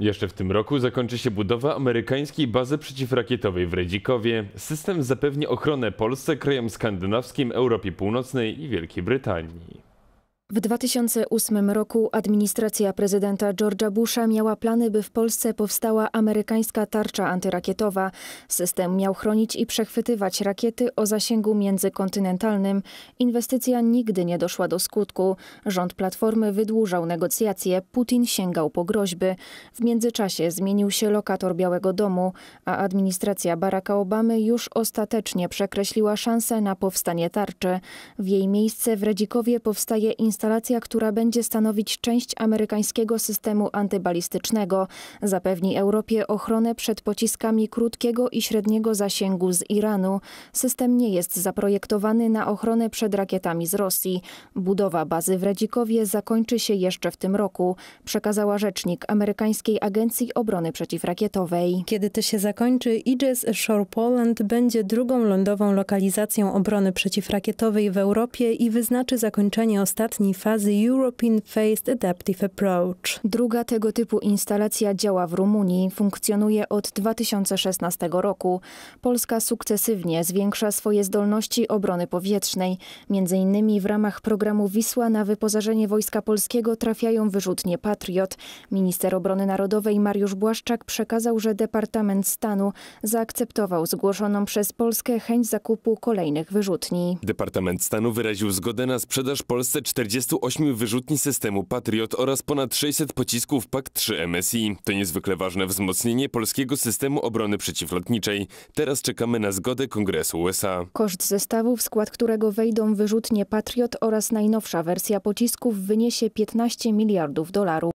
Jeszcze w tym roku zakończy się budowa amerykańskiej bazy przeciwrakietowej w Redzikowie. System zapewni ochronę Polsce, krajom skandynawskim, Europie Północnej i Wielkiej Brytanii. W 2008 roku administracja prezydenta George'a Busha miała plany, by w Polsce powstała amerykańska tarcza antyrakietowa. System miał chronić i przechwytywać rakiety o zasięgu międzykontynentalnym. Inwestycja nigdy nie doszła do skutku. Rząd Platformy wydłużał negocjacje, Putin sięgał po groźby. W międzyczasie zmienił się lokator Białego Domu, a administracja Baracka Obamy już ostatecznie przekreśliła szansę na powstanie tarczy. W jej miejsce w Redzikowie powstaje instytucja instalacja, która będzie stanowić część amerykańskiego systemu antybalistycznego. Zapewni Europie ochronę przed pociskami krótkiego i średniego zasięgu z Iranu. System nie jest zaprojektowany na ochronę przed rakietami z Rosji. Budowa bazy w Redzikowie zakończy się jeszcze w tym roku, przekazała rzecznik amerykańskiej Agencji Obrony Przeciwrakietowej. Kiedy to się zakończy, IGES Shore Poland będzie drugą lądową lokalizacją obrony przeciwrakietowej w Europie i wyznaczy zakończenie ostatniej ostatniej fazy European Phased Adaptive Approach. Druga tego typu instalacja działa w Rumunii, funkcjonuje od 2016 roku. Polska sukcesywnie zwiększa swoje zdolności obrony powietrznej. Między innymi w ramach programu Wisła na wyposażenie Wojska Polskiego trafiają wyrzutnie Patriot. Minister Obrony Narodowej Mariusz Błaszczak przekazał, że Departament Stanu zaakceptował zgłoszoną przez Polskę chęć zakupu kolejnych wyrzutni. Departament Stanu wyraził zgodę na sprzedaż Polsce 40 38 wyrzutni systemu Patriot oraz ponad 600 pocisków PAK-3 MSI. To niezwykle ważne wzmocnienie polskiego systemu obrony przeciwlotniczej. Teraz czekamy na zgodę Kongresu USA. Koszt zestawu, w skład którego wejdą wyrzutnie Patriot oraz najnowsza wersja pocisków wyniesie 15 miliardów dolarów.